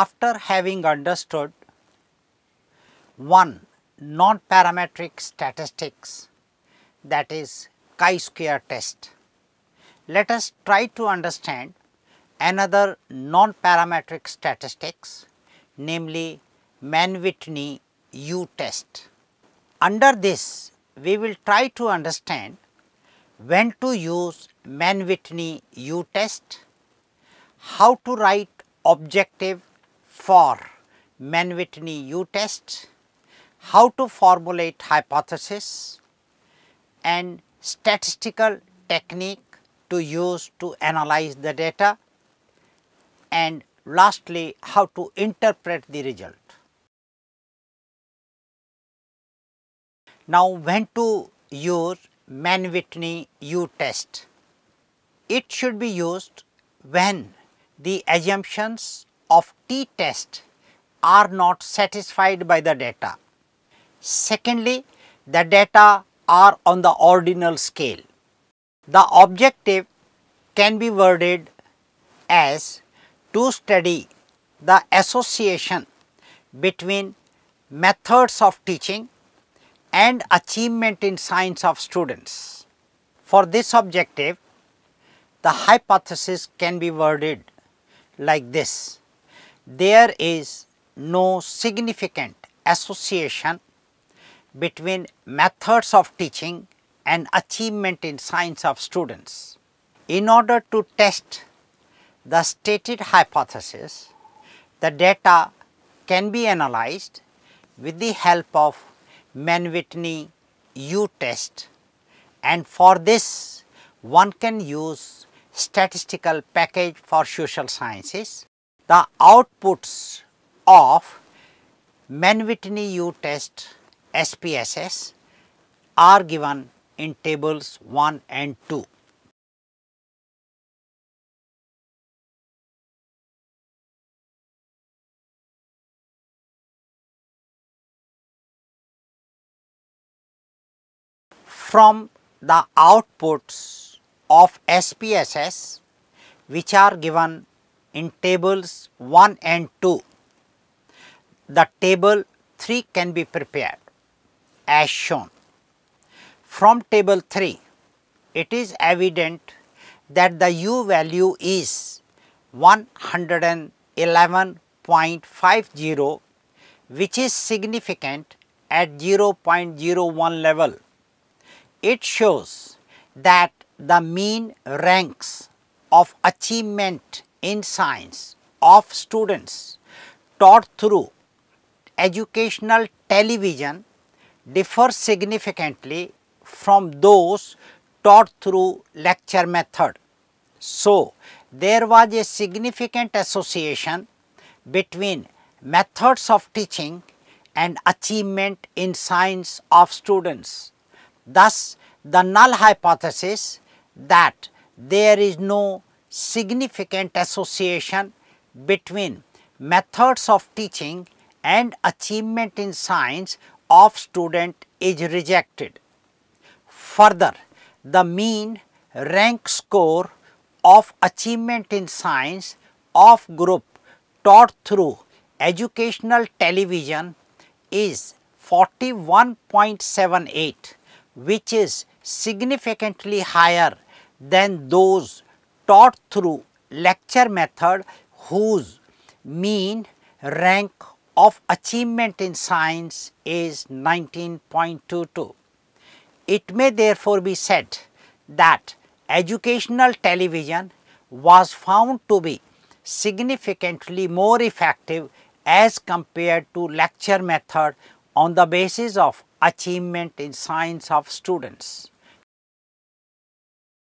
after having understood one non-parametric statistics that is chi-square test. Let us try to understand another non-parametric statistics namely Mann-Whitney U test. Under this we will try to understand when to use Mann-Whitney U test, how to write objective for Mann-Whitney U-test, how to formulate hypothesis and statistical technique to use to analyze the data and lastly how to interpret the result. Now when to use Mann-Whitney U-test? It should be used when the assumptions of t test are not satisfied by the data. Secondly, the data are on the ordinal scale. The objective can be worded as to study the association between methods of teaching and achievement in science of students. For this objective, the hypothesis can be worded like this there is no significant association between methods of teaching and achievement in science of students. In order to test the stated hypothesis, the data can be analyzed with the help of Mann-Whitney U-test and for this one can use statistical package for social sciences the outputs of Mann-Whitney U test SPSS are given in tables 1 and 2. From the outputs of SPSS which are given in tables 1 and 2. The table 3 can be prepared as shown. From table 3, it is evident that the u value is 111.50 which is significant at 0.01 level. It shows that the mean ranks of achievement in science of students taught through educational television differ significantly from those taught through lecture method. So, there was a significant association between methods of teaching and achievement in science of students. Thus, the null hypothesis that there is no significant association between methods of teaching and achievement in science of student is rejected. Further, the mean rank score of achievement in science of group taught through educational television is 41.78 which is significantly higher than those taught through lecture method whose mean rank of achievement in science is 19.22. It may therefore be said that educational television was found to be significantly more effective as compared to lecture method on the basis of achievement in science of students.